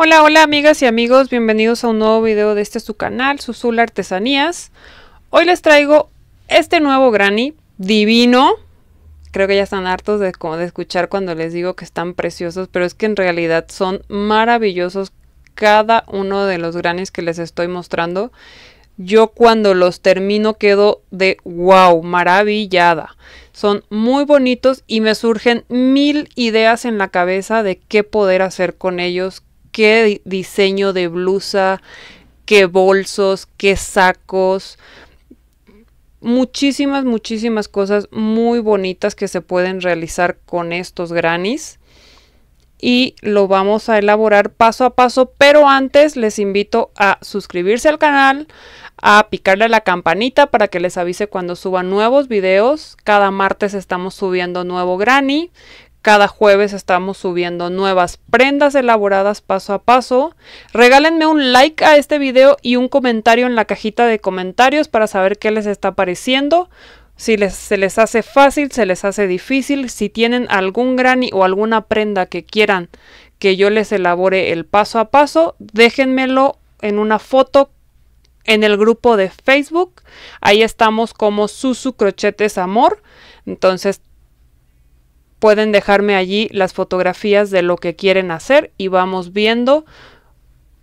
Hola, hola amigas y amigos, bienvenidos a un nuevo video de este su canal, Susula Artesanías. Hoy les traigo este nuevo granny divino. Creo que ya están hartos de, de escuchar cuando les digo que están preciosos, pero es que en realidad son maravillosos cada uno de los granis que les estoy mostrando. Yo cuando los termino quedo de wow, maravillada. Son muy bonitos y me surgen mil ideas en la cabeza de qué poder hacer con ellos, qué diseño de blusa, qué bolsos, qué sacos. Muchísimas, muchísimas cosas muy bonitas que se pueden realizar con estos granis y lo vamos a elaborar paso a paso, pero antes les invito a suscribirse al canal, a picarle a la campanita para que les avise cuando suban nuevos videos. Cada martes estamos subiendo nuevo granny. Cada jueves estamos subiendo nuevas prendas elaboradas paso a paso. Regálenme un like a este video y un comentario en la cajita de comentarios para saber qué les está pareciendo. Si se les hace fácil, se les hace difícil. Si tienen algún granny o alguna prenda que quieran que yo les elabore el paso a paso, déjenmelo en una foto en el grupo de Facebook. Ahí estamos como Susu Crochetes Amor. Entonces pueden dejarme allí las fotografías de lo que quieren hacer y vamos viendo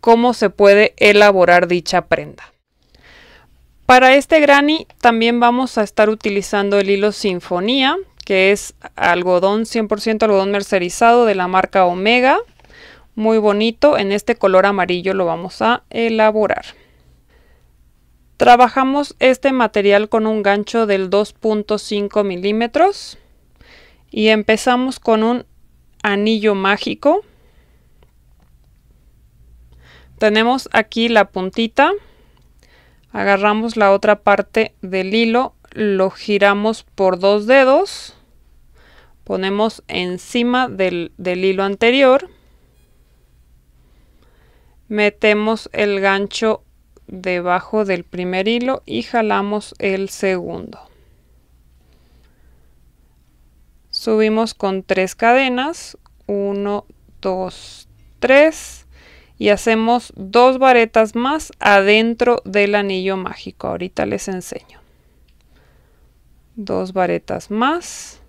cómo se puede elaborar dicha prenda. Para este granny también vamos a estar utilizando el hilo Sinfonía, que es algodón 100% algodón mercerizado de la marca Omega. Muy bonito, en este color amarillo lo vamos a elaborar. Trabajamos este material con un gancho del 2.5 milímetros y empezamos con un anillo mágico. Tenemos aquí la puntita, agarramos la otra parte del hilo, lo giramos por dos dedos, ponemos encima del, del hilo anterior, metemos el gancho debajo del primer hilo y jalamos el segundo. subimos con tres cadenas 1 2 3 y hacemos dos varetas más adentro del anillo mágico ahorita les enseño dos varetas más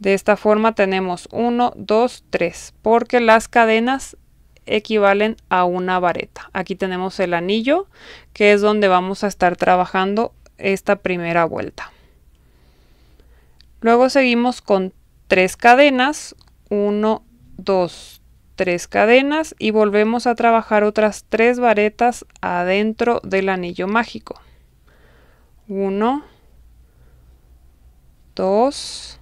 de esta forma tenemos 1 2 3 porque las cadenas equivalen a una vareta aquí tenemos el anillo que es donde vamos a estar trabajando esta primera vuelta luego seguimos con tres cadenas, 1, 2, 3 cadenas y volvemos a trabajar otras tres varetas adentro del anillo mágico. 1, 2,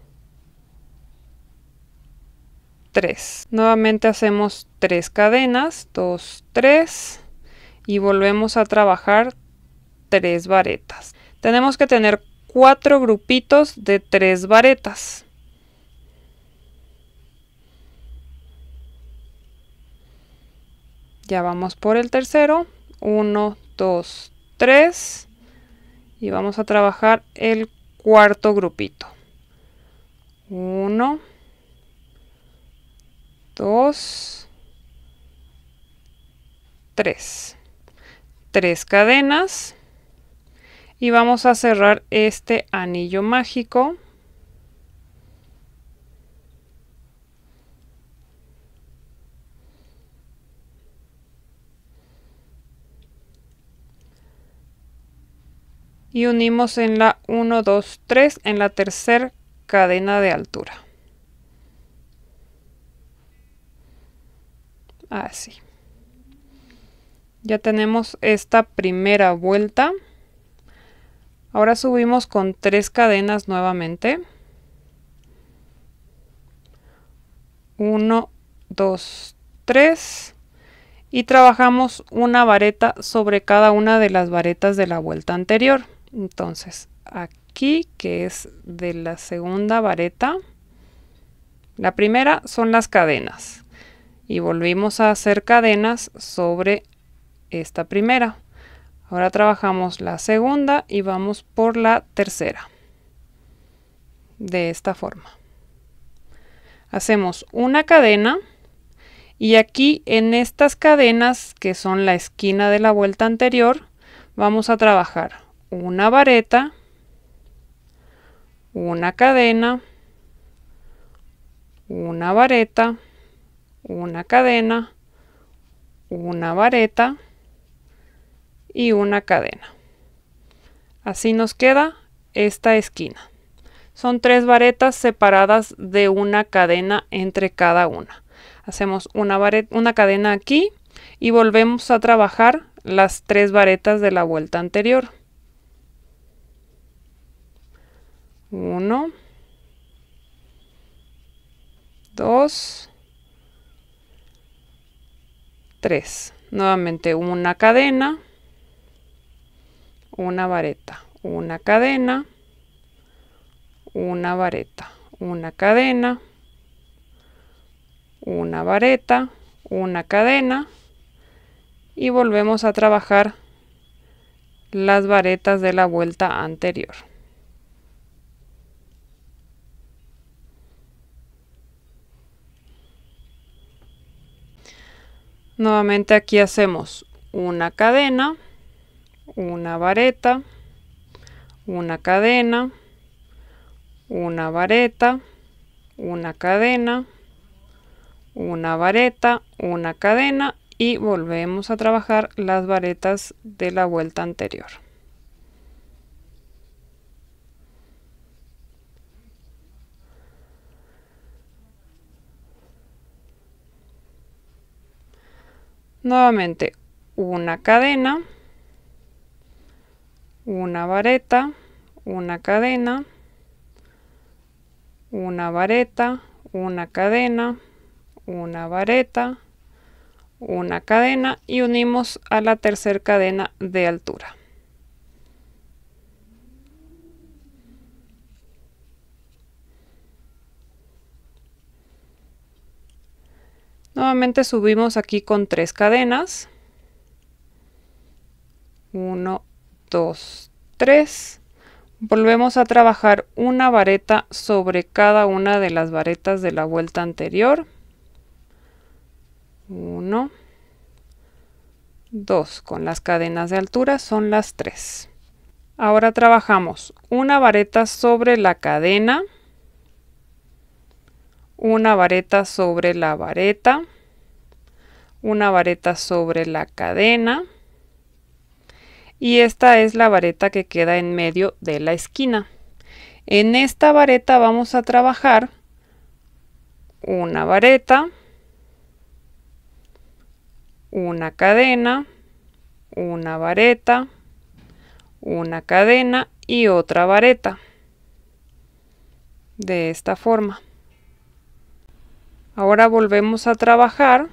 3. Nuevamente hacemos tres cadenas, 2, 3 y volvemos a trabajar tres varetas. Tenemos que tener cuatro grupitos de tres varetas. Ya vamos por el tercero. 1, 2, 3. Y vamos a trabajar el cuarto grupito. 1, 2, 3. 3 cadenas. Y vamos a cerrar este anillo mágico y unimos en la 1, 2, 3 en la tercera cadena de altura. Así. Ah, ya tenemos esta primera vuelta. Ahora subimos con tres cadenas nuevamente. 1, 2, 3 y trabajamos una vareta sobre cada una de las varetas de la vuelta anterior. Entonces, aquí que es de la segunda vareta, la primera son las cadenas y volvimos a hacer cadenas sobre esta primera. Ahora trabajamos la segunda y vamos por la tercera. De esta forma. Hacemos una cadena y aquí en estas cadenas que son la esquina de la vuelta anterior vamos a trabajar una vareta, una cadena, una vareta, una cadena, una vareta y una cadena. Así nos queda esta esquina. Son tres varetas separadas de una cadena entre cada una. Hacemos una, una cadena aquí y volvemos a trabajar las tres varetas de la vuelta anterior. 1, 2, 3. Nuevamente una cadena, una vareta, una cadena, una vareta, una cadena, una vareta, una cadena y volvemos a trabajar las varetas de la vuelta anterior. Nuevamente aquí hacemos una cadena, una vareta, una cadena, una vareta, una cadena, una vareta, una cadena y volvemos a trabajar las varetas de la vuelta anterior. Nuevamente, una cadena, una vareta, una cadena, una vareta, una cadena, una vareta, una cadena y unimos a la tercera cadena de altura. Nuevamente subimos aquí con tres cadenas. 1, 2, 3. Volvemos a trabajar una vareta sobre cada una de las varetas de la vuelta anterior. 1, 2. Con las cadenas de altura son las 3. Ahora trabajamos una vareta sobre la cadena una vareta sobre la vareta, una vareta sobre la cadena y esta es la vareta que queda en medio de la esquina. En esta vareta vamos a trabajar una vareta, una cadena, una vareta, una cadena y otra vareta. De esta forma. Ahora volvemos a trabajar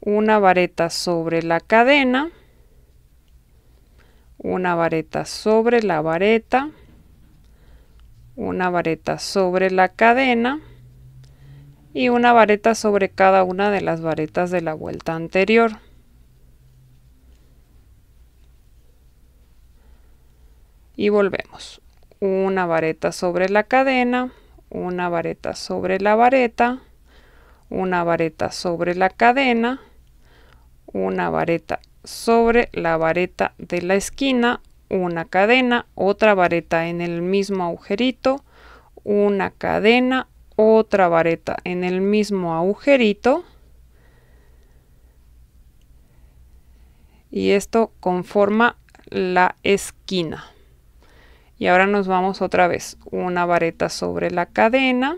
una vareta sobre la cadena, una vareta sobre la vareta, una vareta sobre la cadena y una vareta sobre cada una de las varetas de la vuelta anterior. Y volvemos. Una vareta sobre la cadena, una vareta sobre la vareta, una vareta sobre la cadena, una vareta sobre la vareta de la esquina, una cadena, otra vareta en el mismo agujerito, una cadena, otra vareta en el mismo agujerito. Y esto conforma la esquina. Y ahora nos vamos otra vez. Una vareta sobre la cadena.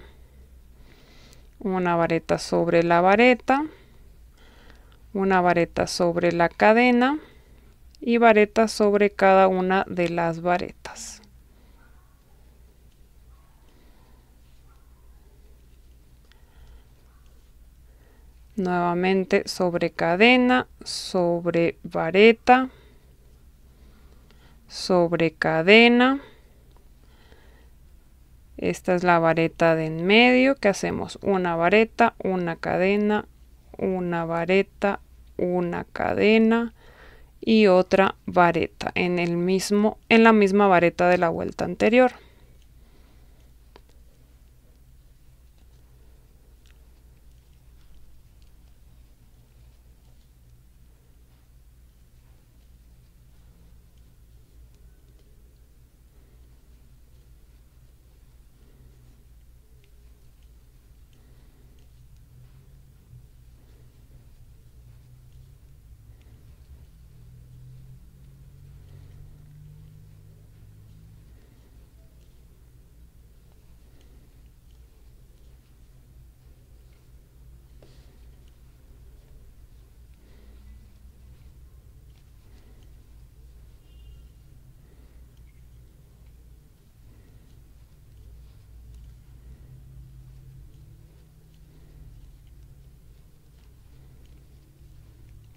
Una vareta sobre la vareta. Una vareta sobre la cadena. Y vareta sobre cada una de las varetas. Nuevamente sobre cadena, sobre vareta, sobre cadena esta es la vareta de en medio que hacemos una vareta, una cadena, una vareta, una cadena y otra vareta en el mismo en la misma vareta de la vuelta anterior.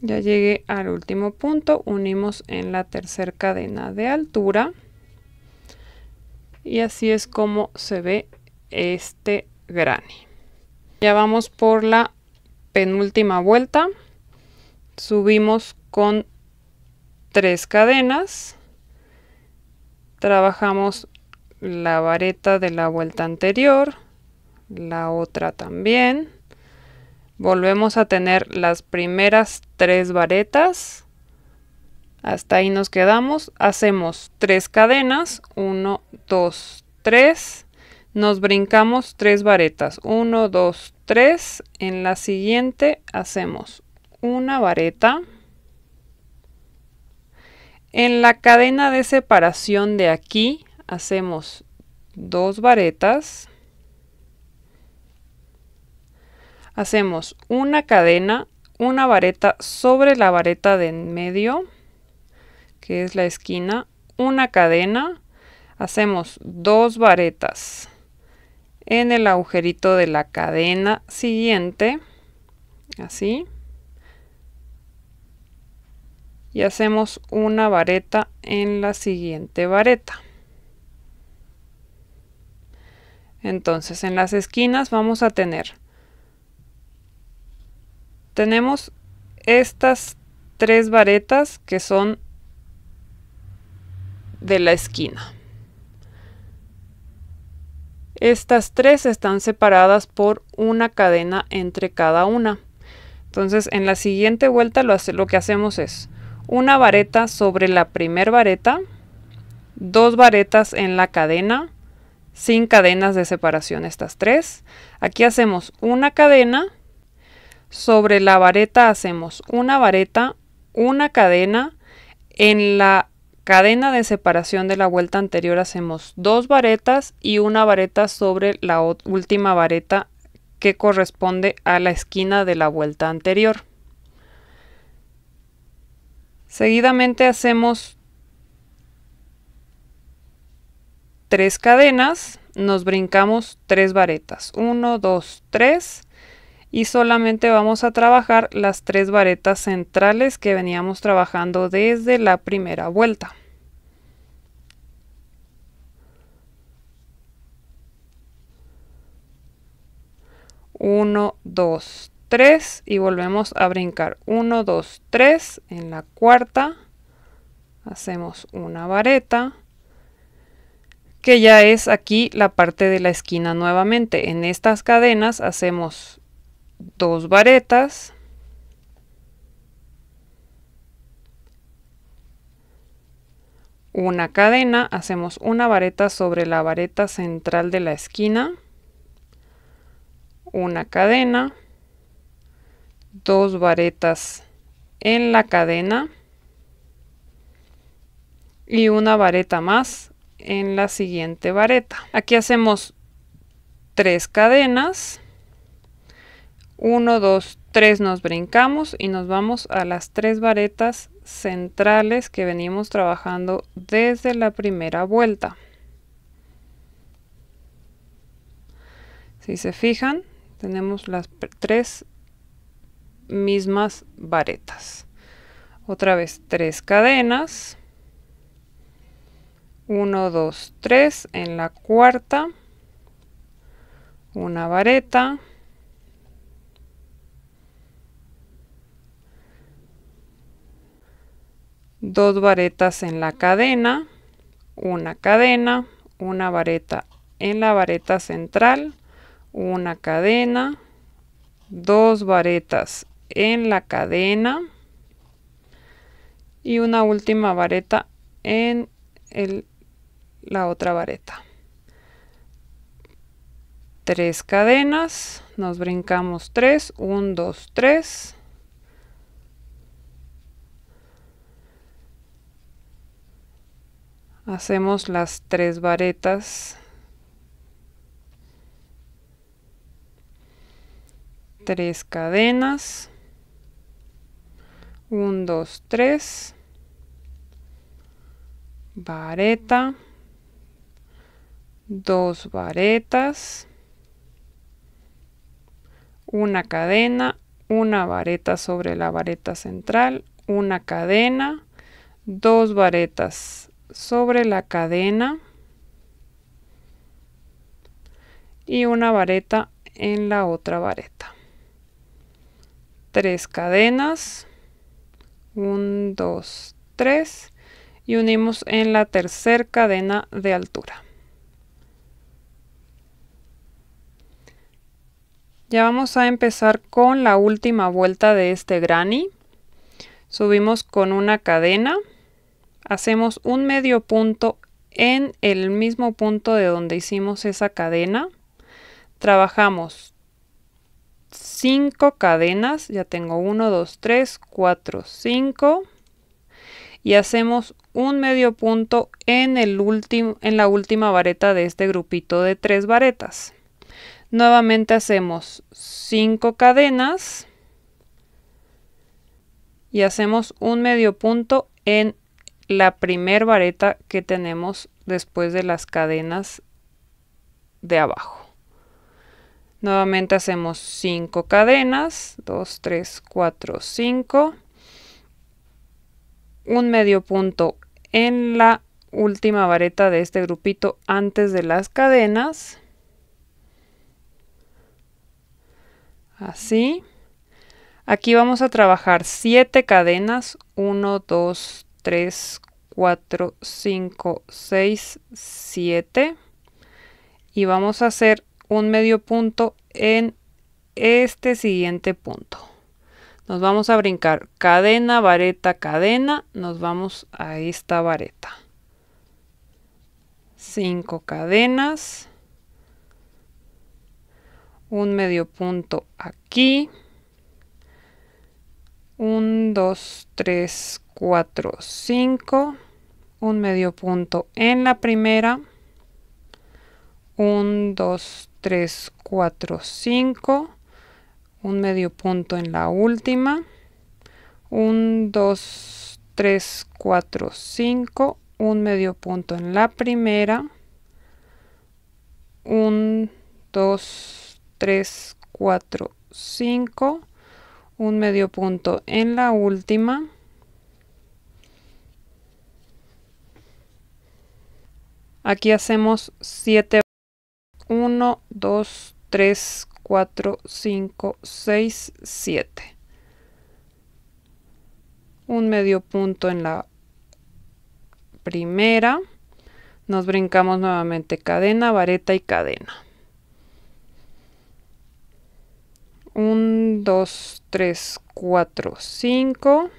Ya llegué al último punto, unimos en la tercera cadena de altura y así es como se ve este granny. Ya vamos por la penúltima vuelta, subimos con tres cadenas, trabajamos la vareta de la vuelta anterior, la otra también, volvemos a tener las primeras tres varetas. Hasta ahí nos quedamos. Hacemos tres cadenas. 1, 2, 3. Nos brincamos tres varetas. 1, 2, 3. En la siguiente hacemos una vareta. En la cadena de separación de aquí hacemos dos varetas. hacemos una cadena, una vareta sobre la vareta de en medio, que es la esquina, una cadena, hacemos dos varetas en el agujerito de la cadena siguiente, así, y hacemos una vareta en la siguiente vareta. Entonces en las esquinas vamos a tener tenemos estas tres varetas que son de la esquina. Estas tres están separadas por una cadena entre cada una. Entonces en la siguiente vuelta lo, que hacemos es una vareta sobre la primer vareta, dos varetas en la cadena, sin cadenas de separación estas tres. Aquí hacemos una cadena sobre la vareta hacemos una vareta, una cadena. En la cadena de separación de la vuelta anterior hacemos dos varetas y una vareta sobre la última vareta que corresponde a la esquina de la vuelta anterior. Seguidamente hacemos tres cadenas, nos brincamos tres varetas, 1, 2, 3 y solamente vamos a trabajar las tres varetas centrales que veníamos trabajando desde la primera vuelta. 1, 2, 3 y volvemos a brincar. 1, 2, 3, en la cuarta hacemos una vareta que ya es aquí la parte de la esquina nuevamente. En estas cadenas hacemos dos varetas una cadena, hacemos una vareta sobre la vareta central de la esquina, una cadena, dos varetas en la cadena y una vareta más en la siguiente vareta. Aquí hacemos tres cadenas 1, 2, 3 nos brincamos y nos vamos a las tres varetas centrales que venimos trabajando desde la primera vuelta. Si se fijan, tenemos las tres mismas varetas. Otra vez tres cadenas. 1, 2, 3 en la cuarta. Una vareta. dos varetas en la cadena, una cadena, una vareta en la vareta central, una cadena, dos varetas en la cadena y una última vareta en la otra vareta. Tres cadenas, nos brincamos tres, un, dos, tres hacemos las tres varetas tres cadenas un, dos, tres, vareta dos varetas una cadena una vareta sobre la vareta central una cadena dos varetas sobre la cadena y una vareta en la otra vareta. Tres cadenas, 1, 2, 3 y unimos en la tercera cadena de altura. Ya vamos a empezar con la última vuelta de este granny. Subimos con una cadena hacemos un medio punto en el mismo punto de donde hicimos esa cadena. Trabajamos 5 cadenas, ya tengo 1, 2, 3, 4, 5 y hacemos un medio punto en, el en la última vareta de este grupito de 3 varetas. Nuevamente hacemos 5 cadenas y hacemos un medio punto en la primer vareta que tenemos después de las cadenas de abajo. Nuevamente hacemos 5 cadenas, 2, 3, 4, 5. Un medio punto en la última vareta de este grupito antes de las cadenas. Así. Aquí vamos a trabajar 7 cadenas, 1, 2, 3. 3, 4, 5, 6, 7. Y vamos a hacer un medio punto en este siguiente punto. Nos vamos a brincar cadena, vareta, cadena. Nos vamos a esta vareta. 5 cadenas. Un medio punto aquí. 1, 2, 3, 4, 5, un medio punto en la primera, 1, 2, 3, 4, 5, un medio punto en la última, 1, 2, 3, 4, 5, un medio punto en la primera, 1, 2, 3, 4, 5, un medio punto en la última, Aquí hacemos 7, 1, 2, 3, 4, 5, 6, 7. Un medio punto en la primera. Nos brincamos nuevamente cadena, vareta y cadena. 1, 2, 3, 4, 5.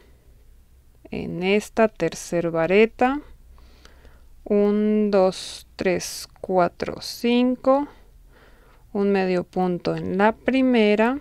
En esta tercera vareta. 1, 2, 3, 4, 5, un medio punto en la primera,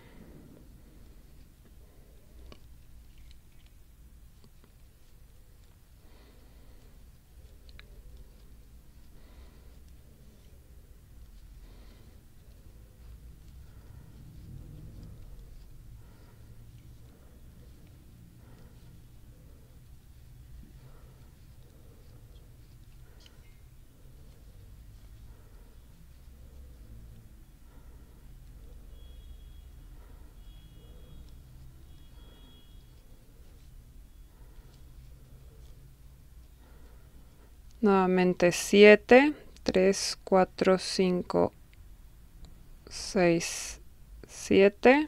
Nuevamente 7, 3, 4, 5, 6, 7.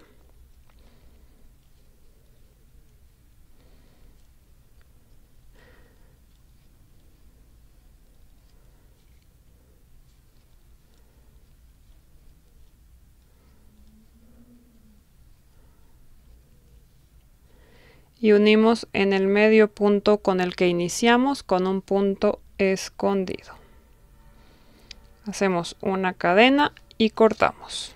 y unimos en el medio punto con el que iniciamos con un punto escondido. Hacemos una cadena y cortamos.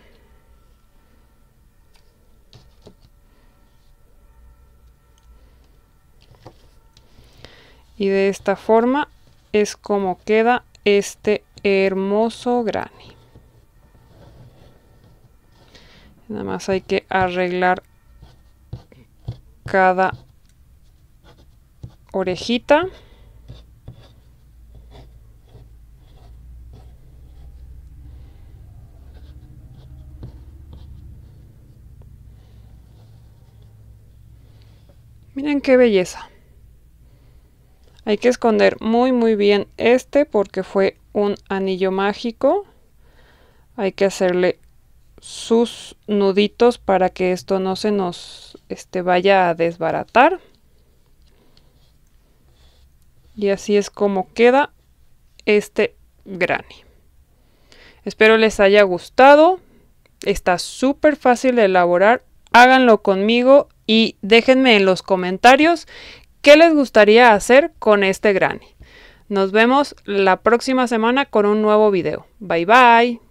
Y de esta forma es como queda este hermoso granny. Nada más hay que arreglar cada orejita. Miren qué belleza. Hay que esconder muy muy bien este porque fue un anillo mágico. Hay que hacerle sus nuditos para que esto no se nos este, vaya a desbaratar. Y así es como queda este granny. Espero les haya gustado. Está súper fácil de elaborar. Háganlo conmigo y déjenme en los comentarios qué les gustaría hacer con este granny. Nos vemos la próxima semana con un nuevo video. Bye bye.